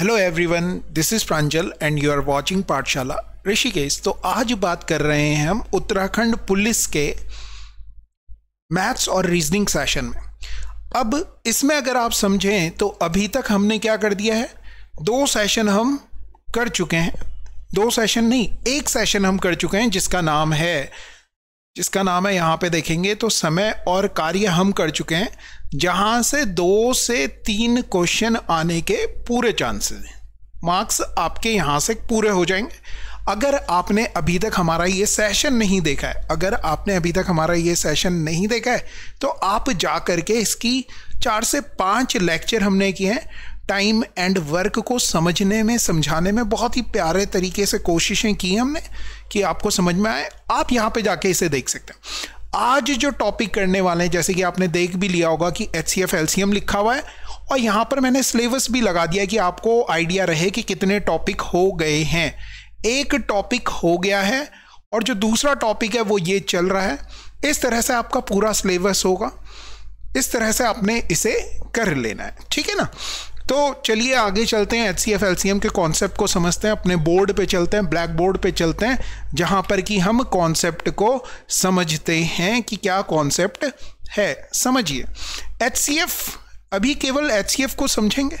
hello everyone this is Pranjal and you are watching Pathshala Rishikesh तो आज बात कर रहे हैं हम उत्तराखंड पुलिस के मैथ्स और रीजनिंग सेशन में अब इसमें अगर आप समझें तो अभी तक हमने क्या कर दिया है दो सेशन हम कर चुके हैं दो सेशन नहीं एक सेशन हम कर चुके हैं जिसका नाम है जिसका नाम है यहाँ पे देखेंगे तो समय और कार्य हम कर चुके हैं जहाँ से दो से तीन क्वेश्चन आने के पूरे चांसेस हैं मार्क्स आपके यहाँ से पूरे हो जाएंगे अगर आपने अभी तक हमारा ये सेशन नहीं देखा है अगर आपने अभी तक हमारा ये सेशन नहीं देखा है तो आप जा करके इसकी चार से पाँच लेक्चर हमने किए हैं टाइम एंड वर्क को समझने में समझाने में बहुत ही प्यारे तरीके से कोशिशें की हमने कि आपको समझ में आए आप यहाँ पे जाके इसे देख सकते हैं आज जो टॉपिक करने वाले हैं जैसे कि आपने देख भी लिया होगा कि H C F L C M लिखा हुआ है और यहाँ पर मैंने सिलेबस भी लगा दिया कि आपको आइडिया रहे कि कितने टॉपिक हो गए हैं एक टॉपिक हो गया है और जो दूसरा टॉपिक है वो ये चल रहा है इस तरह से आपका पूरा सिलेबस होगा इस तरह से आपने इसे कर लेना है ठीक है ना तो चलिए आगे चलते हैं H C F L C M के कॉन्सेप्ट को समझते हैं अपने बोर्ड पे चलते हैं ब्लैक बोर्ड पे चलते हैं जहाँ पर कि हम कॉन्सेप्ट को समझते हैं कि क्या कॉन्सेप्ट है समझिए एच सी एफ अभी केवल एच सी एफ को समझेंगे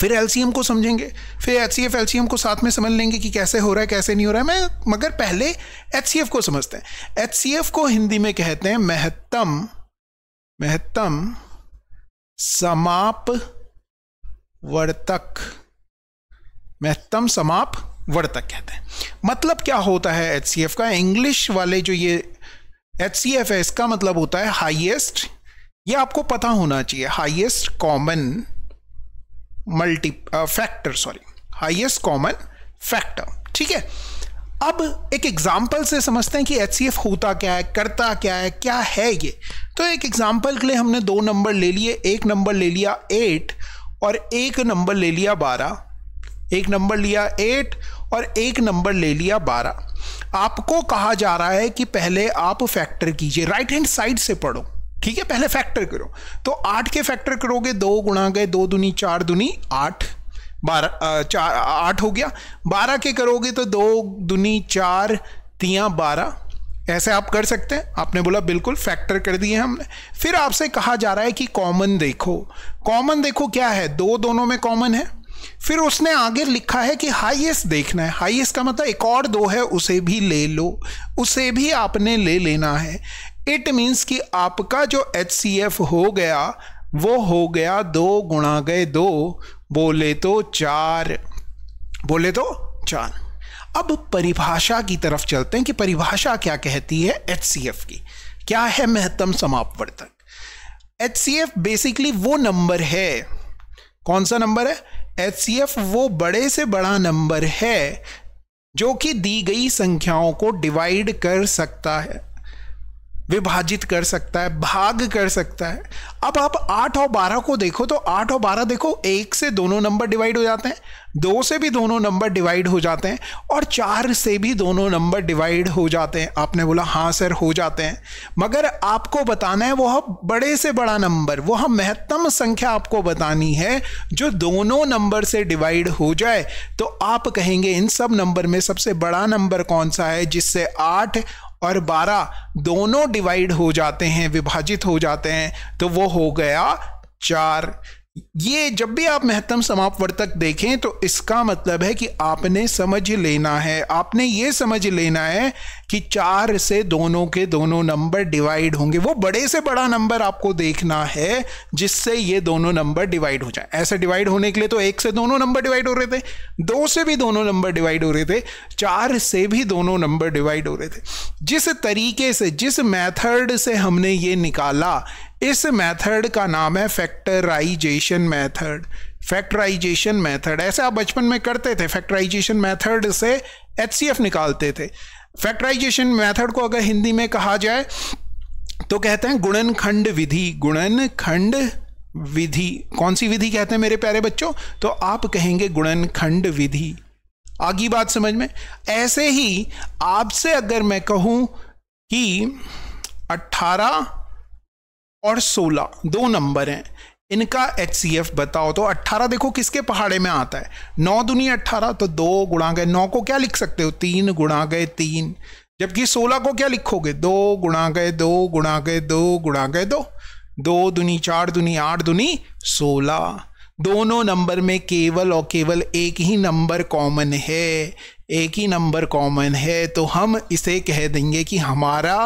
फिर एल सी एम को समझेंगे फिर H C F L C M को साथ में समझ लेंगे कि कैसे हो रहा है कैसे नहीं हो रहा है मैं मगर पहले एच सी एफ को समझते हैं एच सी एफ को हिंदी में कहते हैं महत्तम महत्तम समाप वर्तक महत्तम समाप वर्तक कहते हैं मतलब क्या होता है एच का इंग्लिश वाले जो ये एच सी एफ है इसका मतलब होता है हाईएस्ट ये आपको पता होना चाहिए highest common multi factor sorry highest common factor ठीक है अब एक एग्जाम्पल से समझते हैं कि एच होता क्या है करता क्या है क्या है ये तो एक एग्जाम्पल के लिए हमने दो नंबर ले लिए एक नंबर ले लिया एट और एक नंबर ले लिया बारह एक नंबर लिया एट और एक नंबर ले लिया बारह आपको कहा जा रहा है कि पहले आप फैक्टर कीजिए राइट हैंड साइड से पढ़ो ठीक है पहले फैक्टर करो तो आठ के फैक्टर करोगे दो गुणा गए दो दुनी चार दुनी आठ बारह चार आठ हो गया बारह के करोगे तो दो दुनी चार तिया बारह ऐसे आप कर सकते हैं आपने बोला बिल्कुल फैक्टर कर दिए हमने फिर आपसे कहा जा रहा है कि कॉमन देखो कॉमन देखो क्या है दो दोनों में कॉमन है फिर उसने आगे लिखा है कि हाईएस्ट देखना है हाईएस्ट का मतलब एक और दो है उसे भी ले लो उसे भी आपने ले लेना है इट मीन्स कि आपका जो एच हो गया वो हो गया दो गुणा गए दो बोले तो चार बोले तो चार अब परिभाषा की तरफ चलते हैं कि परिभाषा क्या कहती है एच की क्या है महत्तम समापवर्तक एच सी एफ बेसिकली वो नंबर है कौन सा नंबर है एच वो बड़े से बड़ा नंबर है जो कि दी गई संख्याओं को डिवाइड कर सकता है विभाजित कर सकता है भाग कर सकता है अब आप आठ और बारह को देखो तो आठ और बारह देखो एक से दोनों नंबर डिवाइड हो जाते हैं दो से भी दोनों नंबर डिवाइड हो जाते हैं और चार से भी दोनों नंबर डिवाइड हो जाते हैं आपने बोला हाँ सर हो जाते हैं मगर आपको बताना है वह बड़े से बड़ा नंबर वह महत्तम संख्या आपको बतानी है जो दोनों नंबर से डिवाइड हो जाए तो आप कहेंगे इन सब नंबर में सबसे बड़ा नंबर कौन सा है जिससे आठ और बारह दोनों डिवाइड हो जाते हैं विभाजित हो जाते हैं तो वो हो गया चार ये जब भी आप महत्तम समापवर्तक देखें तो इसका मतलब है कि आपने समझ लेना है आपने ये समझ लेना है कि चार से दोनों के दोनों नंबर डिवाइड होंगे वो बड़े से बड़ा नंबर आपको देखना है जिससे ये दोनों नंबर डिवाइड हो जाए ऐसे डिवाइड होने के लिए तो एक से दोनों नंबर डिवाइड हो रहे थे दो से भी दोनों नंबर डिवाइड हो रहे थे चार से भी दोनों नंबर डिवाइड हो रहे थे जिस तरीके से जिस मैथड से हमने ये निकाला इस मेथड का नाम है फैक्टराइजेशन मेथड फैक्टराइजेशन मेथड ऐसे आप बचपन में करते थे फैक्टराइजेशन मेथड से एच निकालते थे फैक्टराइजेशन मेथड को अगर हिंदी में कहा जाए तो कहते हैं गुणन खंड विधि गुणन खंड विधि कौन सी विधि कहते हैं मेरे प्यारे बच्चों तो आप कहेंगे गुणन खंड विधि आगे बात समझ में ऐसे ही आपसे अगर मैं कहूं कि और 16 दो नंबर हैं इनका एच बताओ तो 18 देखो किसके पहाड़े में आता है नौ दुनिया अट्ठारह तो दो गुणा गए नौ को क्या लिख सकते हो तीन गुणा गए तीन जबकि सोलह को क्या लिखोगे दो गुणा गए दो गुणा गए दो गुणा गए दो दो दुनी चार दुनी आठ दुनी सोलह दोनों नंबर में केवल और केवल एक ही नंबर कॉमन है एक ही नंबर कॉमन है तो हम इसे कह देंगे कि हमारा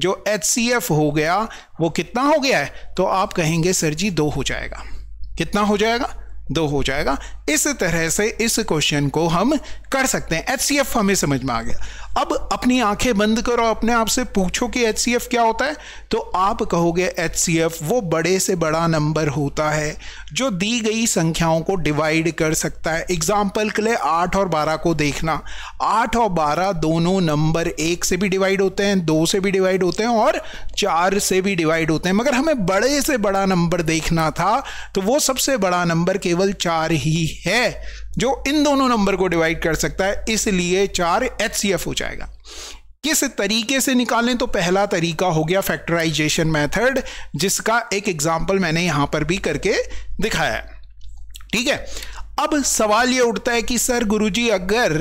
जो एच हो गया वो कितना हो गया है तो आप कहेंगे सर जी दो हो जाएगा कितना हो जाएगा दो हो जाएगा इस तरह से इस क्वेश्चन को हम कर सकते हैं एच सी एफ हमें समझ में आ गया अब अपनी आंखें बंद करो अपने आप से पूछो कि एच सी एफ क्या होता है तो आप कहोगे एच सी एफ वो बड़े से बड़ा नंबर होता है जो दी गई संख्याओं को डिवाइड कर सकता है एग्जाम्पल के लिए आठ और बारह को देखना आठ और बारह दोनों नंबर एक से भी डिवाइड होते हैं दो से भी डिवाइड होते हैं और चार से भी डिवाइड होते हैं मगर हमें बड़े से बड़ा नंबर देखना था तो वो सबसे बड़ा नंबर केवल चार ही है जो इन दोनों नंबर को डिवाइड कर सकता है इसलिए चार एच हो जाएगा किस तरीके से निकालें तो पहला तरीका हो गया फैक्टराइजेशन मेथड जिसका एक एग्जाम्पल मैंने यहां पर भी करके दिखाया है ठीक है अब सवाल ये उठता है कि सर गुरुजी अगर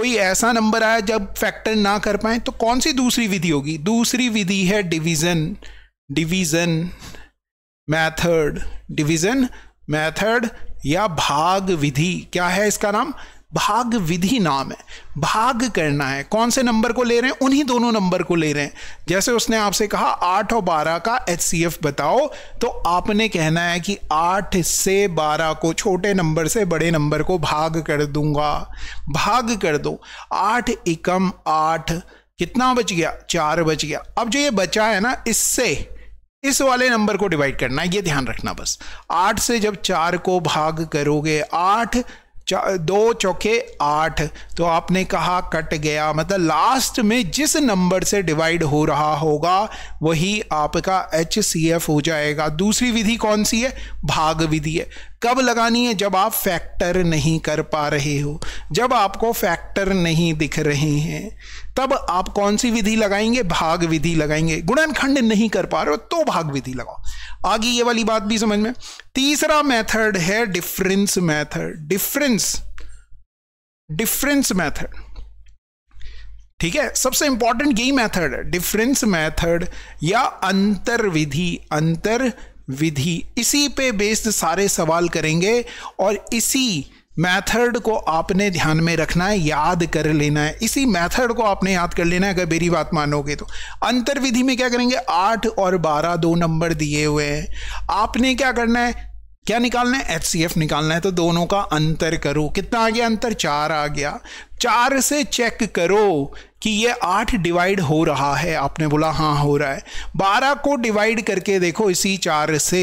कोई ऐसा नंबर आया जब फैक्टर ना कर पाए तो कौन सी दूसरी विधि होगी दूसरी विधि है division division method division method या भाग विधि क्या है इसका नाम भाग विधि नाम है भाग करना है कौन से नंबर को ले रहे हैं उन्हीं दोनों नंबर को ले रहे हैं जैसे उसने आपसे कहा आठ और बारह का एच बताओ तो आपने कहना है कि आठ से बारह को छोटे नंबर से बड़े नंबर को भाग कर दूंगा भाग कर दो आठ एकम आठ कितना बच गया चार बच गया अब जो ये बचा है ना इससे इस वाले नंबर को डिवाइड करना ये ध्यान रखना बस आठ से जब चार को भाग करोगे आठ दो चौके आठ तो आपने कहा कट गया मतलब लास्ट में जिस नंबर से डिवाइड हो रहा होगा वही आपका एच सी एफ हो जाएगा दूसरी विधि कौन सी है भाग विधि है कब लगानी है जब आप फैक्टर नहीं कर पा रहे हो जब आपको फैक्टर नहीं दिख रहे हैं तब आप कौन सी विधि लगाएंगे भाग विधि लगाएंगे गुणनखंड नहीं कर पा रहे हो तो भाग विधि लगाओ आगे ये वाली बात भी समझ में तीसरा मेथड है difference method difference difference method ठीक है सबसे इंपॉर्टेंट यही मेथड है डिफरेंस मेथड या अंतर विधि अंतर विधि इसी पे बेस्ड सारे सवाल करेंगे और इसी मेथड को आपने ध्यान में रखना है याद कर लेना है इसी मेथड को आपने याद कर लेना है अगर मेरी बात मानोगे तो अंतर विधि में क्या करेंगे आठ और बारह दो नंबर दिए हुए हैं आपने क्या करना है क्या निकालना है एच निकालना है तो दोनों का अंतर करो कितना आ गया अंतर चार आ गया चार से चेक करो कि ये आठ डिवाइड हो रहा है आपने बोला हाँ हो रहा है बारह को डिवाइड करके देखो इसी चार से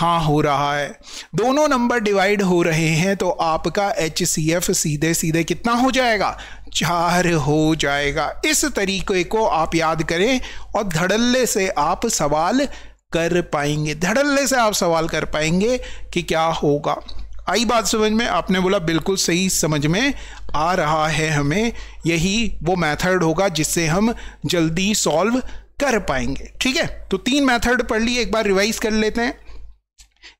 हाँ हो रहा है दोनों नंबर डिवाइड हो रहे हैं तो आपका एच सी एफ सीधे सीधे कितना हो जाएगा चार हो जाएगा इस तरीके को आप याद करें और धड़ल्ले से आप सवाल कर पाएंगे धड़ल्ले से आप सवाल कर पाएंगे कि क्या होगा आई बात समझ में आपने बोला बिल्कुल सही समझ में आ रहा है हमें यही वो मेथड होगा जिससे हम जल्दी सॉल्व कर पाएंगे ठीक है तो तीन मेथड पढ़ लिए एक बार रिवाइज कर लेते हैं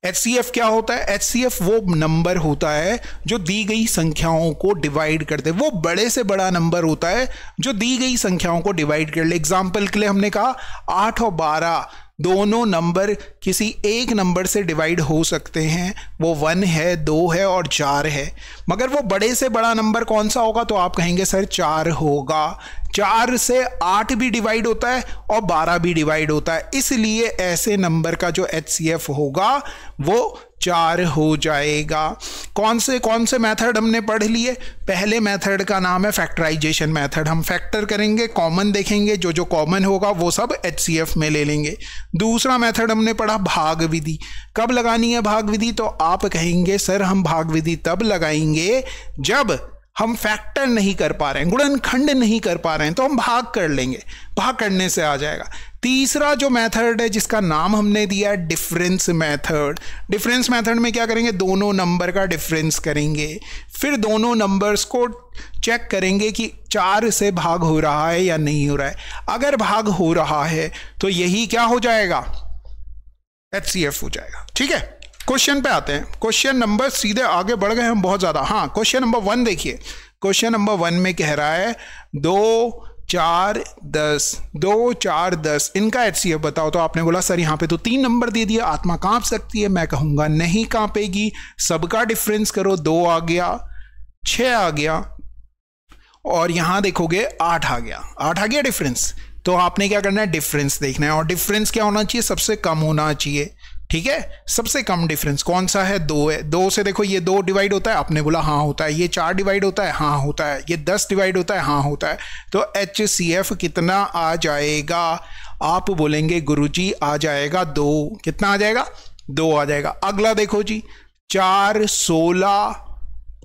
एच क्या होता है एच वो नंबर होता है जो दी गई संख्याओं को डिवाइड करते वो बड़े से बड़ा नंबर होता है जो दी गई संख्याओं को डिवाइड कर ले एग्जाम्पल के लिए हमने कहा आठ और बारह दोनों नंबर किसी एक नंबर से डिवाइड हो सकते हैं वो वन है दो है और चार है मगर वो बड़े से बड़ा नंबर कौन सा होगा तो आप कहेंगे सर चार होगा चार से आठ भी डिवाइड होता है और बारह भी डिवाइड होता है इसलिए ऐसे नंबर का जो एच होगा वो चार हो जाएगा कौन से कौन से मेथड हमने पढ़ लिए पहले मेथड का नाम है फैक्टराइजेशन मेथड हम फैक्टर करेंगे कॉमन देखेंगे जो जो कॉमन होगा वो सब एच में ले लेंगे दूसरा मेथड हमने पढ़ा भाग विधि कब लगानी है भाग विधि तो आप कहेंगे सर हम भाग विधि तब लगाएंगे जब हम फैक्टर नहीं कर पा रहे हैं गुणनखंड नहीं कर पा रहे हैं तो हम भाग कर लेंगे भाग करने से आ जाएगा तीसरा जो मेथड है जिसका नाम हमने दिया है डिफरेंस मेथड डिफरेंस मेथड में क्या करेंगे दोनों नंबर का डिफरेंस करेंगे फिर दोनों नंबर्स को चेक करेंगे कि चार से भाग हो रहा है या नहीं हो रहा है अगर भाग हो रहा है तो यही क्या हो जाएगा एच हो जाएगा ठीक है क्वेश्चन पे आते हैं क्वेश्चन नंबर सीधे आगे बढ़ गए हम बहुत ज़्यादा हाँ क्वेश्चन नंबर वन देखिए क्वेश्चन नंबर वन में कह रहा है दो चार दस दो चार दस इनका एच बताओ तो आपने बोला सर यहाँ पे तो तीन नंबर दे दिया आत्मा कांप सकती है मैं कहूँगा नहीं कांपेगी सबका डिफरेंस करो दो आ गया छ आ गया और यहाँ देखोगे आठ आ गया आठ आ गया डिफरेंस तो आपने क्या करना है डिफरेंस देखना है और डिफरेंस क्या होना चाहिए सबसे कम होना चाहिए ठीक है सबसे कम डिफरेंस कौन सा है दो है दो से देखो ये दो डिवाइड होता है आपने बोला हाँ होता है ये चार डिवाइड होता है हाँ होता है ये दस डिवाइड होता है हाँ होता है तो एच सी एफ कितना आ जाएगा आप बोलेंगे गुरु जी आ जाएगा दो कितना आ जाएगा दो आ जाएगा अगला देखो जी चार सोलह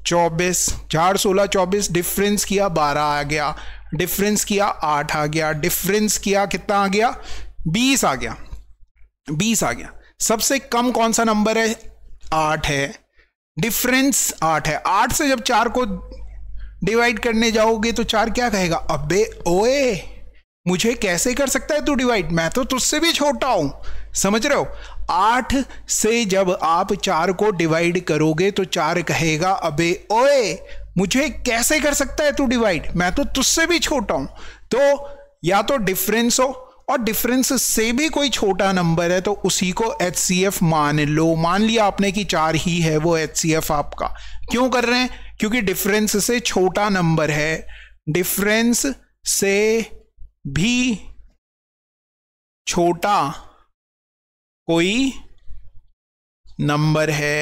चौबीस चार सोलह चौबीस डिफरेंस किया बारह आ गया डिफरेंस किया आठ आ गया डिफरेंस किया कितना आ गया बीस आ गया बीस आ गया सबसे कम कौन सा नंबर है आठ है डिफरेंस आठ है आठ से जब चार को डिवाइड करने जाओगे तो चार क्या कहेगा अबे ओए मुझे कैसे कर सकता है तू डिवाइड मैं तो तुझसे भी छोटा हूं समझ रहे हो आठ से जब आप चार को डिवाइड करोगे तो चार कहेगा अबे ओए मुझे कैसे कर सकता है तू डिवाइड मैं तो तुझसे भी छोटा हूं तो या तो डिफरेंस हो और डिफरेंस से भी कोई छोटा नंबर है तो उसी को एच सी एफ मान लो मान लिया आपने कि चार ही है वो एच सी एफ आपका क्यों कर रहे हैं क्योंकि डिफरेंस से छोटा नंबर है डिफरेंस से भी छोटा कोई नंबर है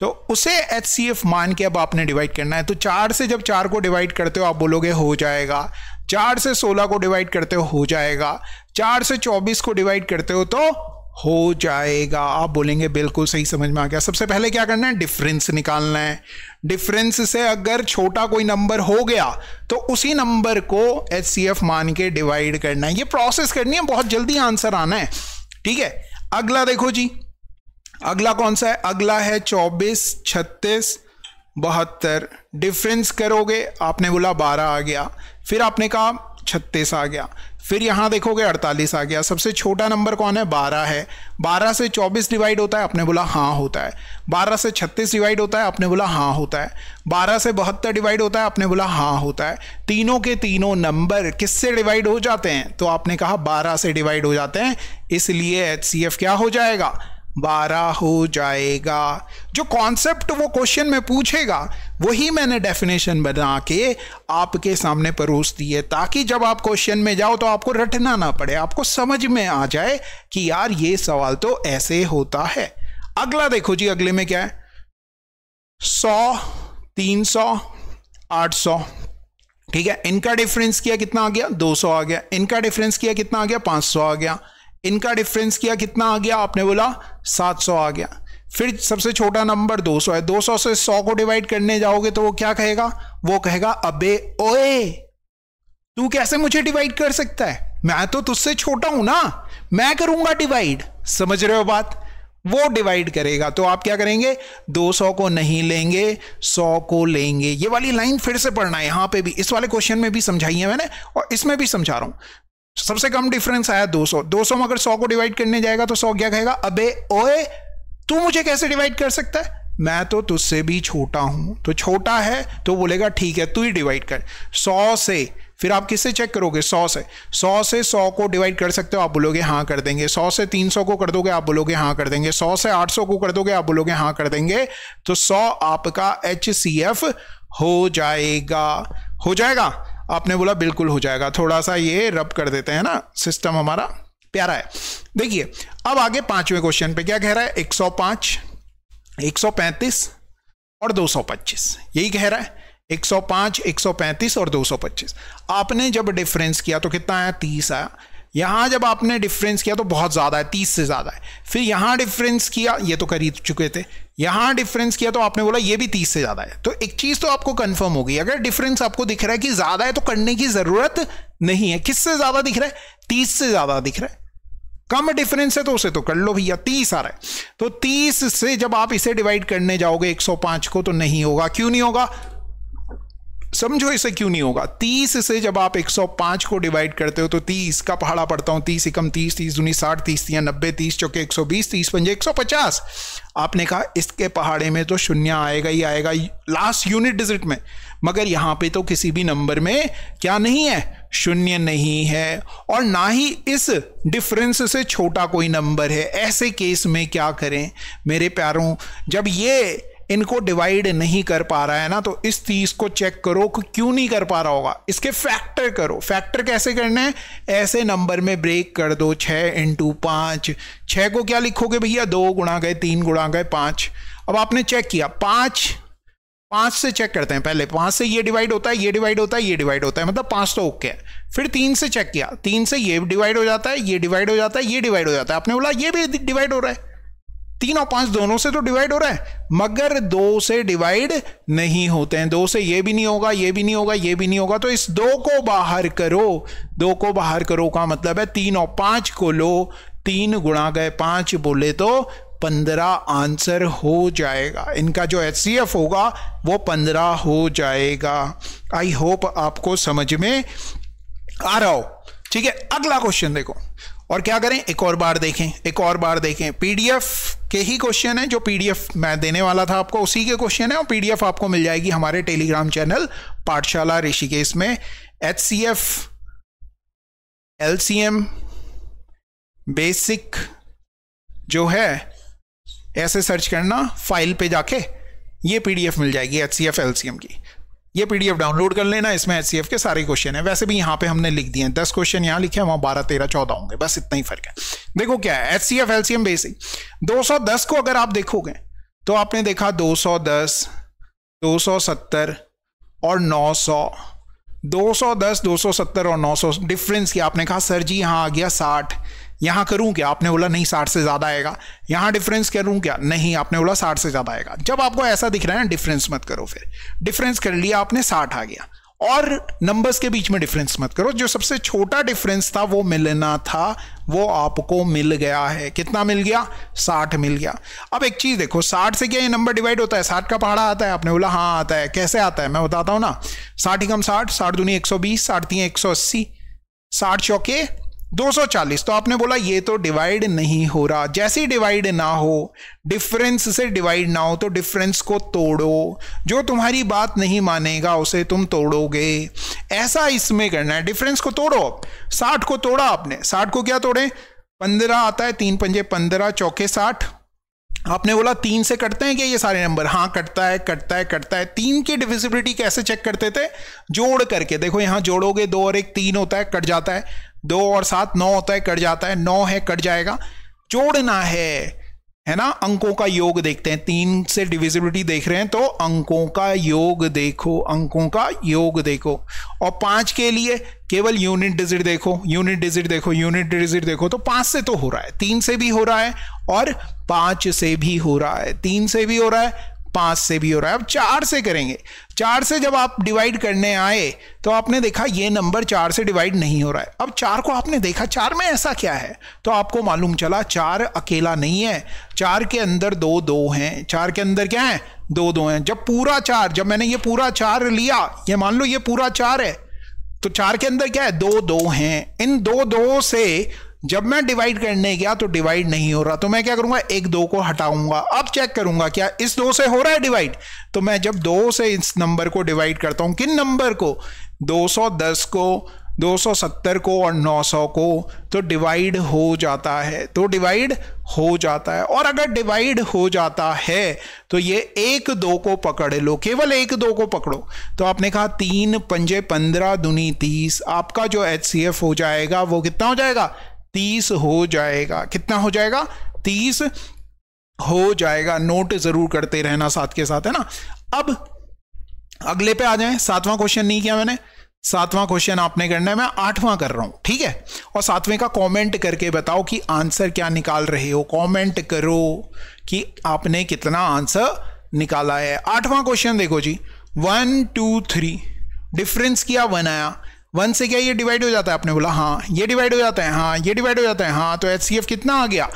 तो उसे एच सी एफ मान के अब आपने डिवाइड करना है तो चार से जब चार को डिवाइड करते हो आप बोलोगे हो जाएगा चार से सोलह को डिवाइड करते हो हो जाएगा चार से चौबीस को डिवाइड करते हो तो हो जाएगा आप बोलेंगे बिल्कुल सही समझ में आ गया सबसे पहले क्या करना है डिफरेंस निकालना है डिफरेंस से अगर छोटा कोई नंबर हो गया तो उसी नंबर को एच मान के डिवाइड करना है ये प्रोसेस करनी है बहुत जल्दी आंसर आना है ठीक है अगला देखो जी अगला कौन सा है अगला है चौबीस छत्तीस बहत्तर डिफरेंस करोगे आपने बोला बारह आ गया फिर आपने कहा छत्तीस आ गया फिर यहाँ देखोगे 48 आ गया सबसे छोटा नंबर कौन है 12 है 12 से 24 डिवाइड होता है आपने बोला हाँ होता है 12 से 36 डिवाइड होता है आपने बोला हाँ होता है 12 से बहत्तर डिवाइड होता है आपने बोला हाँ होता है तीनों के तीनों नंबर किससे डिवाइड हो जाते हैं तो आपने कहा 12 से डिवाइड हो जाते हैं इसलिए एच क्या हो जाएगा बारह हो जाएगा जो कॉन्सेप्ट वो क्वेश्चन में पूछेगा वही मैंने डेफिनेशन बना के आपके सामने परोस दी है ताकि जब आप क्वेश्चन में जाओ तो आपको रटना ना पड़े आपको समझ में आ जाए कि यार ये सवाल तो ऐसे होता है अगला देखो जी अगले में क्या है सौ तीन सौ आठ सौ ठीक है इनका डिफरेंस किया कितना आ गया दो सौ आ गया इनका डिफरेंस किया कितना आ गया पाँच सौ आ गया इनका डिफरेंस किया कितना आ गया आपने बोला 700 आ गया फिर सबसे छोटा नंबर 200 है 200 से 100 को डिवाइड करने जाओगे तो वो क्या कहेगा वो कहेगा अबे ओए तू कैसे मुझे डिवाइड कर सकता है मैं तो तुझसे छोटा हूं ना मैं करूंगा डिवाइड समझ रहे हो बात वो डिवाइड करेगा तो आप क्या करेंगे 200 को नहीं लेंगे 100 को लेंगे ये वाली लाइन फिर से पढ़ना है यहां पे भी इस वाले क्वेश्चन में भी समझाई है मैंने और इसमें भी समझा रहा हूं सबसे कम डिफरेंस आया 200 200 में अगर 100 को डिवाइड करने जाएगा तो 100 क्या कहेगा अबे ओए तू मुझे कैसे डिवाइड कर सकता है मैं तो तुझसे भी छोटा हूं तो छोटा है तो बोलेगा ठीक है तू ही डिवाइड कर 100 से फिर आप किससे चेक करोगे 100 से 100 से 100 को डिवाइड कर सकते हो आप बोलोगे हाँ कर देंगे 100 से 300 को कर दोगे आप बोलोगे हाँ कर देंगे 100 से 800 को कर दोगे आप बोलोगे हाँ कर देंगे तो 100 आपका एच हो जाएगा हो जाएगा आपने बोला बिल्कुल हो जाएगा थोड़ा सा ये रब कर देते हैं ना सिस्टम हमारा प्यारा है देखिए अब आगे पांचवें क्वेश्चन पे क्या कह रहा है 105, 135 और 225 यही कह रहा है 105, 135 और 225 आपने जब डिफरेंस किया तो कितना आया 30 आया यहाँ जब आपने डिफरेंस किया तो बहुत ज़्यादा है तीस से ज़्यादा है फिर यहाँ डिफरेंस किया ये तो खरीद चुके थे यहाँ डिफरेंस किया तो आपने बोला ये भी तीस से ज़्यादा है तो एक चीज़ तो आपको कंफर्म होगी अगर डिफरेंस आपको दिख रहा है कि ज़्यादा है तो करने की ज़रूरत नहीं है किससे ज़्यादा दिख रहा है तीस से ज़्यादा दिख रहा है कम डिफरेंस है तो उसे तो कर लो भैया तीस आ रहा है तो तीस से जब आप इसे डिवाइड करने जाओगे 105 को तो नहीं होगा क्यों नहीं होगा समझो ऐसे क्यों नहीं होगा तीस से जब आप एक सौ पांच को डिवाइड करते हो तो तीस का पहाड़ा पड़ता हूं तीस एकम तीस तीस दूनी साठ तीस तीन नब्बे तीस चौके एक सौ बीस तीस पंजे एक सौ पचास आपने कहा इसके पहाड़े में तो शून्य आएगा ही आएगा लास्ट यूनिट डिजिट में मगर यहां पे तो किसी भी नंबर में क्या नहीं है शून्य नहीं है और ना ही इस डिफरेंस से छोटा कोई नंबर है ऐसे केस में क्या करें मेरे प्यारों जब ये इनको डिवाइड नहीं कर पा रहा है ना तो इस चीज को चेक करो क्यों नहीं कर पा रहा होगा इसके फैक्टर करो फैक्टर कैसे करना है ऐसे नंबर में ब्रेक कर दो छः इंटू पाँच छः को क्या लिखोगे भैया दो गुणा गए तीन गुणा गए पाँच अब आपने चेक किया पाँच पाँच से चेक करते हैं पहले पाँच से ये डिवाइड होता है ये डिवाइड होता है ये डिवाइड होता है मतलब पाँच तो ओके है फिर तीन से चेक किया तीन से ये डिवाइड हो जाता है ये डिवाइड हो जाता है ये डिवाइड हो जाता है आपने बोला ये भी डिवाइड हो रहा है तीन और पांच दोनों से तो डिवाइड हो रहा है मगर दो से डिवाइड नहीं होते हैं दो से ये भी नहीं होगा ये भी नहीं होगा ये भी नहीं होगा तो इस दो को बाहर करो दो को बाहर करो का मतलब है तीन और पांच को लो तीन गुणा गए पांच बोले तो पंद्रह आंसर हो जाएगा इनका जो एच होगा वो पंद्रह हो जाएगा आई होप आपको समझ में आ रहा हो ठीक है अगला क्वेश्चन देखो और क्या करें एक और बार देखें एक और बार देखें पीडीएफ के ही क्वेश्चन है जो पीडीएफ मैं देने वाला था आपको उसी के क्वेश्चन है और पीडीएफ आपको मिल जाएगी हमारे टेलीग्राम चैनल पाठशाला ऋषिकेश में H C F L C M basic जो है ऐसे सर्च करना फाइल पे जाके ये पीडीएफ मिल जाएगी H C F L C M की ये पीडीएफ डाउनलोड कर लेना इसमें एच के सारे क्वेश्चन है वैसे भी यहाँ पे हमने लिख दिए हैं दस क्वेश्चन यहाँ लिखे हैं वहाँ बारह तेरह चौदह होंगे बस इतना ही फर्क है देखो क्या है H C F L basic दस को अगर आप देखोगे तो आपने देखा 210 270 और 900 210 270 और 900 डिफरेंस की आपने कहा सर जी यहाँ आ गया साठ यहां करूं क्या आपने बोला नहीं साठ से ज़्यादा आएगा यहाँ डिफरेंस करूं क्या नहीं आपने बोला साठ से ज़्यादा आएगा जब आपको ऐसा दिख रहा है ना डिफरेंस मत करो फिर डिफरेंस कर लिया आपने साठ आ गया और नंबर्स के बीच में डिफरेंस मत करो जो सबसे छोटा डिफरेंस था वो मिलना था वो आपको मिल गया है कितना मिल गया साठ मिल गया अब एक चीज़ देखो साठ से क्या ये नंबर डिवाइड होता है साठ का पहाड़ा आता है आपने बोला हाँ आता है कैसे आता है मैं बताता हूँ ना साठ ही कम साठ साठ दूनी एक सौ बीस साठ तीन एक सौ अस्सी साठ चौके 240 तो आपने बोला ये तो डिवाइड नहीं हो रहा जैसे ही डिवाइड ना हो डिफरेंस से डिवाइड ना हो तो डिफरेंस को तोड़ो जो तुम्हारी बात नहीं मानेगा उसे तुम तोड़ोगे ऐसा इसमें करना है डिफरेंस को तोड़ो साठ को तोड़ा आपने साठ को क्या तोड़े पंद्रह आता है तीन पंजे पंद्रह चौके साठ आपने बोला तीन से कटते हैं क्या ये सारे नंबर हाँ कटता है कटता है कटता है तीन की डिविजिबिलिटी कैसे चेक करते थे जोड़ करके देखो यहाँ जोड़ोगे दो और एक तीन होता है कट जाता है दो और सात नौ होता है कट जाता है नौ है कट जाएगा जोड़ना है है ना अंकों का योग देखते हैं तीन से डिविजिबिलिटी देख रहे हैं तो अंकों का योग देखो अंकों का योग देखो और पांच के लिए केवल यूनिट डिजिट देखो यूनिट डिजिट देखो यूनिट डिजिट देखो तो पांच से तो हो रहा है तीन से भी हो रहा है और पांच से भी हो रहा है तीन से भी हो रहा है पाँच से भी हो रहा है अब चार से करेंगे चार से जब आप डिवाइड करने आए तो आपने देखा ये नंबर चार से डिवाइड नहीं हो रहा है अब चार को आपने देखा चार में ऐसा क्या है तो आपको मालूम चला चार अकेला नहीं है चार के अंदर दो दो हैं चार के अंदर क्या है दो दो हैं जब पूरा चार जब मैंने ये पूरा चार लिया ये मान लो ये पूरा चार है तो चार के अंदर क्या है दो दो हैं इन दो दो से जब मैं डिवाइड करने गया तो डिवाइड नहीं हो रहा तो मैं क्या करूंगा एक दो को हटाऊंगा अब चेक करूंगा क्या इस दो से हो रहा है डिवाइड तो मैं जब दो से इस नंबर को डिवाइड करता हूं किन नंबर को 210 को 270 को और 900 को तो डिवाइड हो जाता है तो डिवाइड हो जाता है और अगर डिवाइड हो जाता है तो ये एक दो को पकड़ लो केवल एक दो को पकड़ो तो आपने कहा तीन पंजे पंद्रह दुनी तीस आपका जो एच हो जाएगा वो कितना हो जाएगा तीस हो जाएगा कितना हो जाएगा तीस हो जाएगा नोट जरूर करते रहना साथ के साथ है ना अब अगले पे आ जाए सातवां क्वेश्चन नहीं किया मैंने सातवां क्वेश्चन आपने करना है मैं आठवां कर रहा हूं ठीक है और सातवें का कमेंट करके बताओ कि आंसर क्या निकाल रहे हो कमेंट करो कि आपने कितना आंसर निकाला है आठवां क्वेश्चन देखो जी वन टू थ्री डिफरेंस किया वन आया वन से क्या ये डिवाइड हो जाता है आपने बोला हाँ ये डिवाइड हो जाता है हाँ ये डिवाइड हो जाता है हाँ तो एच कितना आ गया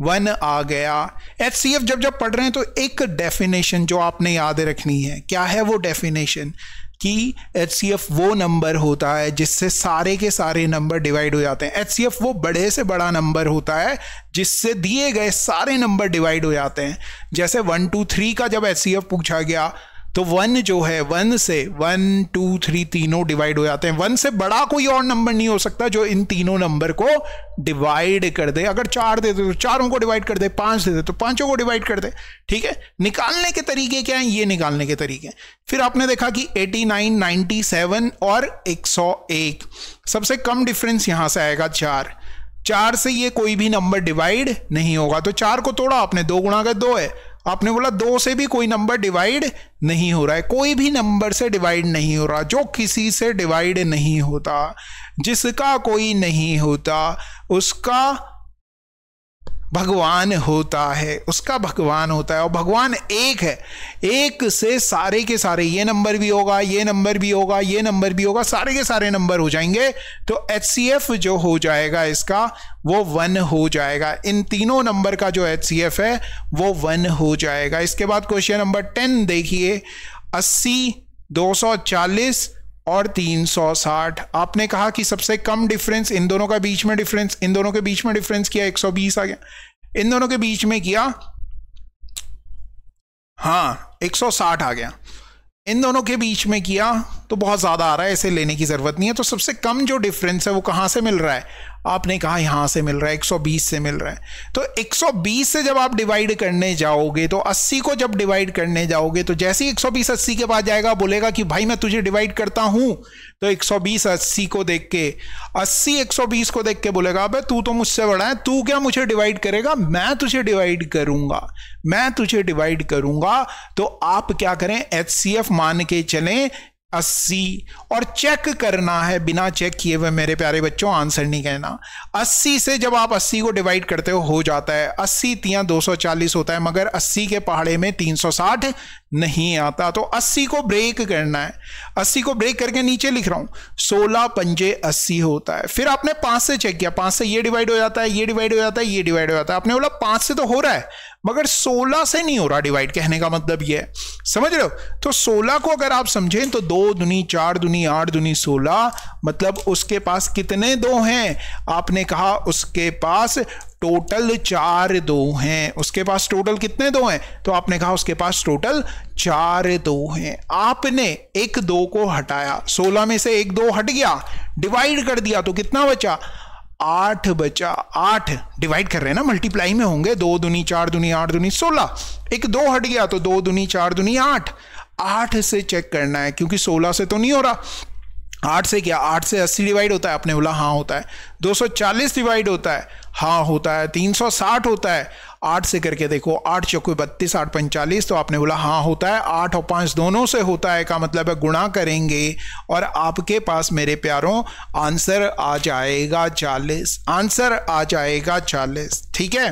वन आ गया एच जब जब पढ़ रहे हैं तो एक डेफिनेशन जो आपने याद रखनी है क्या है वो डेफिनेशन कि एच वो नंबर होता है जिससे सारे के सारे नंबर डिवाइड हो जाते हैं एच वो बड़े से बड़ा नंबर होता है जिससे दिए गए सारे नंबर डिवाइड हो जाते हैं जैसे वन टू थ्री का जब एच पूछा गया तो वन जो है वन से वन टू थ्री तीनों डिवाइड हो जाते हैं वन से बड़ा कोई और नंबर नहीं हो सकता जो इन तीनों नंबर को डिवाइड कर दे अगर चार दे दे तो चारों को डिवाइड कर दे पांच दे दे तो पांचों को डिवाइड कर दे ठीक है निकालने के तरीके क्या हैं ये निकालने के तरीके फिर आपने देखा कि एटी नाइन नाइन्टी सेवन और एक सौ एक सबसे कम डिफरेंस यहां से आएगा चार चार से ये कोई भी नंबर डिवाइड नहीं होगा तो चार को तोड़ा आपने दो गुणा कर दो है आपने बोला दो से भी कोई नंबर डिवाइड नहीं हो रहा है कोई भी नंबर से डिवाइड नहीं हो रहा जो किसी से डिवाइड नहीं होता जिसका कोई नहीं होता उसका भगवान होता है उसका भगवान होता है और भगवान एक है एक से सारे के सारे ये नंबर भी होगा ये नंबर भी होगा ये नंबर भी होगा सारे के सारे नंबर हो जाएंगे तो एच सी एफ जो हो जाएगा इसका वो वन हो जाएगा इन तीनों नंबर का जो एच सी एफ है वो वन हो जाएगा इसके बाद क्वेश्चन नंबर टेन देखिए अस्सी दो सौ चालीस और 360 आपने कहा कि सबसे कम डिफरेंस इन दोनों का बीच में डिफरेंस इन दोनों के बीच में डिफरेंस किया 120 आ गया इन दोनों के बीच में किया हाँ 160 आ गया इन दोनों के बीच में किया तो बहुत ज़्यादा आ रहा है ऐसे लेने की ज़रूरत नहीं है तो सबसे कम जो डिफरेंस है वो कहाँ से मिल रहा है आपने कहा यहाँ से मिल रहा है 120 से मिल रहा है तो 120 से जब आप डिवाइड करने जाओगे तो 80 को जब डिवाइड करने जाओगे तो जैसे ही 120 अस्सी के पास जाएगा बोलेगा कि भाई मैं तुझे डिवाइड करता हूँ तो 120 अस्सी को देख के सौ बीस को देख के बोलेगा अब तू तो मुझसे बड़ा है तू क्या मुझे डिवाइड करेगा मैं तुझे डिवाइड करूंगा मैं तुझे डिवाइड करूंगा तो आप क्या करें एच मान के चलें अस्सी और चेक करना है बिना चेक किए हुए मेरे प्यारे बच्चों आंसर नहीं कहना अस्सी से जब आप अस्सी को डिवाइड करते हो हो जाता है अस्सी तिया दो सौ चालीस होता है मगर अस्सी के पहाड़े में तीन सौ साठ नहीं आता तो अस्सी को ब्रेक करना है अस्सी को ब्रेक करके नीचे लिख रहा हूँ सोलह पंजे अस्सी होता है फिर आपने पाँच से चेक किया पाँच से ये डिवाइड हो जाता है ये डिवाइड हो जाता है ये डिवाइड हो जाता है आपने बोला पाँच से तो हो रहा है मगर 16 से नहीं हो रहा डिवाइड कहने का मतलब ये है समझ रहे हो तो 16 को अगर आप समझें तो दो दुनी चार दुनी आठ दुनी 16 मतलब उसके पास कितने दो हैं आपने कहा उसके पास टोटल चार दो हैं उसके पास टोटल कितने दो हैं तो आपने कहा उसके पास टोटल चार दो हैं आपने एक दो को हटाया सोलह में से एक दो हट गया डिवाइड कर दिया तो कितना बचा आठ बचा आठ डिवाइड कर रहे हैं ना मल्टीप्लाई में होंगे दो दुनी चार दुनी आठ दुनी सोलह एक दो हट गया तो दो दुनी चार दुनी आठ आठ से चेक करना है क्योंकि सोलह से तो नहीं हो रहा आठ से क्या आठ से अस्सी डिवाइड होता है आपने बोला हाँ होता है दो सौ चालीस डिवाइड होता है हाँ होता है तीन सौ साठ होता है आठ से करके देखो आठ चौके बत्तीस आठ पैंचालीस तो आपने बोला हाँ होता है आठ और पाँच दोनों से होता है का मतलब है गुणा करेंगे और आपके पास मेरे प्यारों आंसर आ जाएगा चालीस आंसर आ जाएगा चालीस ठीक है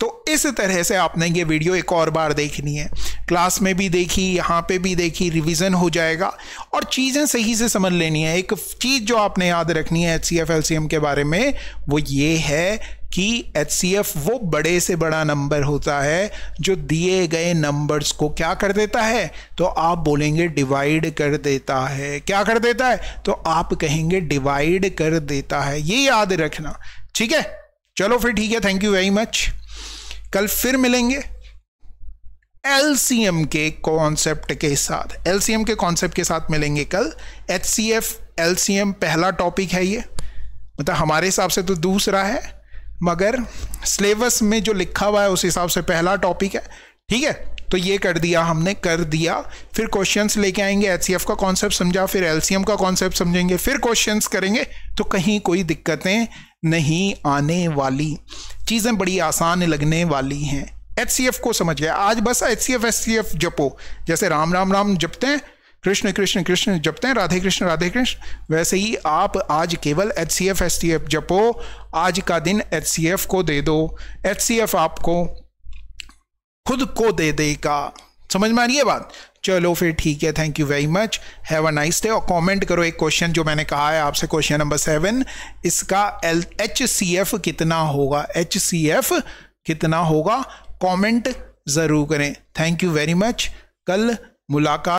तो इस तरह से आपने ये वीडियो एक और बार देखनी है क्लास में भी देखी यहाँ पे भी देखी रिवीजन हो जाएगा और चीज़ें सही से समझ लेनी है एक चीज़ जो आपने याद रखनी है H C F L C M के बारे में वो ये है कि एच सी एफ वो बड़े से बड़ा नंबर होता है जो दिए गए नंबर्स को क्या कर देता है तो आप बोलेंगे डिवाइड कर देता है क्या कर देता है तो आप कहेंगे डिवाइड कर देता है ये याद रखना ठीक है चलो फिर ठीक है थैंक यू वेरी मच कल फिर मिलेंगे एलसीएम के कॉन्सेप्ट के साथ एलसीएम के कॉन्सेप्ट के साथ मिलेंगे कल H C F L C M पहला टॉपिक है ये मतलब हमारे हिसाब से तो दूसरा है मगर सिलेबस में जो लिखा हुआ है उस हिसाब से पहला टॉपिक है ठीक है तो ये कर दिया हमने कर दिया फिर क्वेश्चंस लेके आएंगे एच सी एफ का कॉन्सेप्ट समझा फिर एल सी एम का कॉन्सेप्ट समझेंगे फिर क्वेश्चंस करेंगे तो कहीं कोई दिक्कतें नहीं आने वाली चीज़ें बड़ी आसान लगने वाली हैं एच को समझ गया आज बस H C F H C F जपो जैसे राम राम राम जपते हैं कृष्ण कृष्ण कृष्ण जपते हैं राधे कृष्ण राधे कृष्ण वैसे ही आप आज केवल H C F H C F जपो आज का दिन एच सी एफ को दे दो एच सी एफ आपको खुद को दे देगा समझ में आ रही है बात चलो फिर ठीक है thank you very much have a nice day और कमेंट करो एक क्वेश्चन जो मैंने कहा है आपसे क्वेश्चन नंबर सेवन इसका एल एच सी एफ कितना होगा एच सी एफ कितना होगा कमेंट ज़रूर करें थैंक यू वेरी मच कल मुलाकात